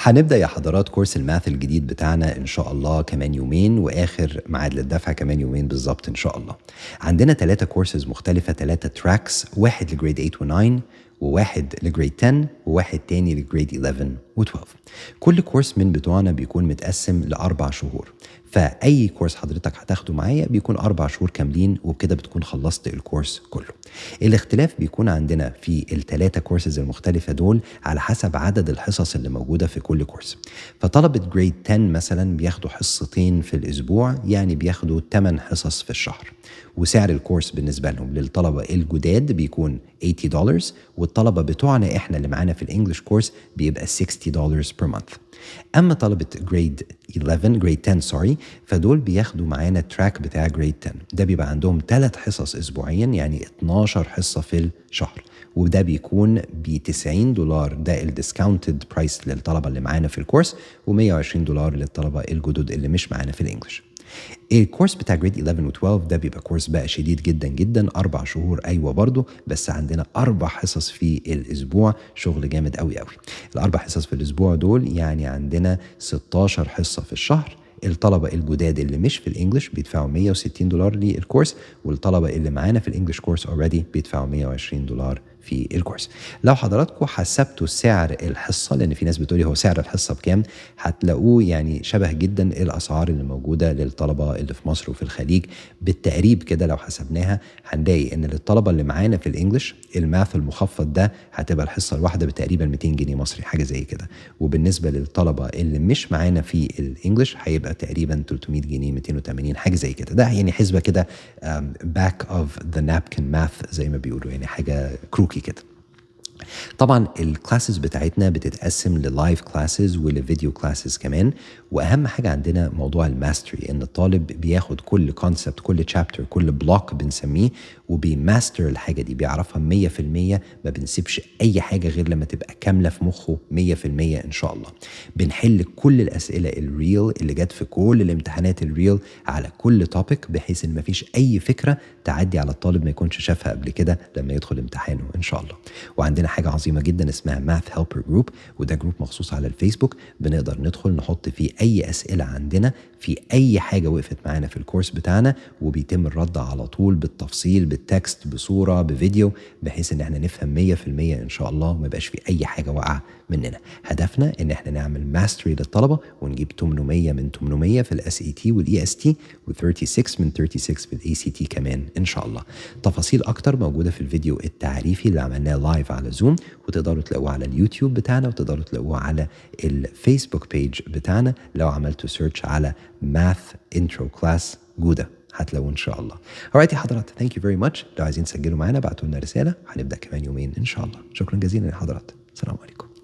هنبدا يا حضرات كورس الماث الجديد بتاعنا ان شاء الله كمان يومين واخر ميعاد للدفع كمان يومين بالظبط ان شاء الله عندنا ثلاثه كورسز مختلفه ثلاثه تراكس واحد لجريد 8 و9 وواحد لجريد 10 وواحد تاني لجريد 11 و12 كل كورس من بتوعنا بيكون متقسم لأربع شهور فأي كورس حضرتك هتاخده معايا بيكون أربع شهور كاملين وبكده بتكون خلصت الكورس كله الاختلاف بيكون عندنا في الثلاثة كورسز المختلفة دول على حسب عدد الحصص اللي موجودة في كل كورس فطلبة جريد 10 مثلا بياخدوا حصتين في الأسبوع يعني بياخدوا 8 حصص في الشهر وسعر الكورس بالنسبة لهم للطلبة الجداد بيكون $80 والطلبه بتوعنا احنا اللي معانا في الانجلش كورس بيبقى $60 بير مانث اما طلبه جريد 11 جريد 10 سوري فدول بياخدوا معانا التراك بتاع جريد 10 ده بيبقى عندهم ثلاث حصص اسبوعيا يعني 12 حصه في الشهر وده بيكون ب 90 دولار ده الديسكاونتد برايس للطلبه اللي معانا في الكورس و120 دولار للطلبه الجدد اللي مش معانا في الانجلش الكورس بتاع جريد 11 و12 ده بيبقى كورس بقى شديد جدا جدا اربع شهور ايوه برضه بس عندنا اربع حصص في الاسبوع شغل جامد قوي قوي الاربع حصص في الاسبوع دول يعني عندنا 16 حصه في الشهر الطلبة الجداد اللي مش في الانجليش بيدفعوا 160 دولار للكورس والطلبة اللي معانا في الانجليش كورس اوريدي بيدفعوا 120 دولار في الكورس لو حضراتكم حسبتوا سعر الحصه لان في ناس بتقولي هو سعر الحصه بكام هتلاقوه يعني شبه جدا الاسعار اللي موجوده للطلبه اللي في مصر وفي الخليج بالتقريب كده لو حسبناها هنلاقي ان للطلبه اللي معانا في الانجليش الماث المخفض ده هتبقى الحصه الواحده بتقريبا 200 جنيه مصري حاجه زي كده وبالنسبه للطلبه اللي مش معانا في الانجليش هيبقى تقريبا 300 جنيه 280 حاجه زي كده ده يعني حسبه كده باك اوف ذا نابكن ماث زي ما بيقولوا يعني حاجه كروكي kiket. طبعا الكلاسز بتاعتنا بتتقسم للايف كلاسز ولفيديو كلاسز كمان واهم حاجه عندنا موضوع الماستري ان الطالب بياخد كل كونسبت كل تشابتر كل بلوك بنسميه وبيماستر الحاجه دي بيعرفها 100% ما بنسيبش اي حاجه غير لما تبقى كامله في مخه 100% ان شاء الله بنحل كل الاسئله الريل اللي جت في كل الامتحانات الريل على كل توبيك بحيث ان ما فيش اي فكره تعدي على الطالب ما يكونش شافها قبل كده لما يدخل امتحانه ان شاء الله وعندنا حاجه عظيمه جدا اسمها ماث هيلبر جروب وده جروب مخصوص على الفيسبوك بنقدر ندخل نحط فيه اي اسئله عندنا في اي حاجه وقفت معانا في الكورس بتاعنا وبيتم الرد على طول بالتفصيل بالتكست بصوره بفيديو بحيث ان احنا نفهم 100% ان شاء الله ما يبقاش في اي حاجه واقعه مننا هدفنا ان احنا نعمل ماستري للطلبه ونجيب 800 من 800 في الاس اي تي والاي اس تي و36 من 36 في الاي سي تي كمان ان شاء الله تفاصيل اكتر موجوده في الفيديو التعريفي اللي عملناه لايف على زوم وتقدروا تلاقوه على اليوتيوب بتاعنا وتقدروا تلاقوه على الفيسبوك بيج بتاعنا لو عملتوا سيرش على ماث انترو كلاس جوده هتلاقوه ان شاء الله. alright يا حضرات ثانك يو فيري ماتش لو عايزين تسجلوا معانا ابعتوا لنا رساله هنبدا كمان يومين ان شاء الله. شكرا جزيلا يا حضرات. السلام عليكم.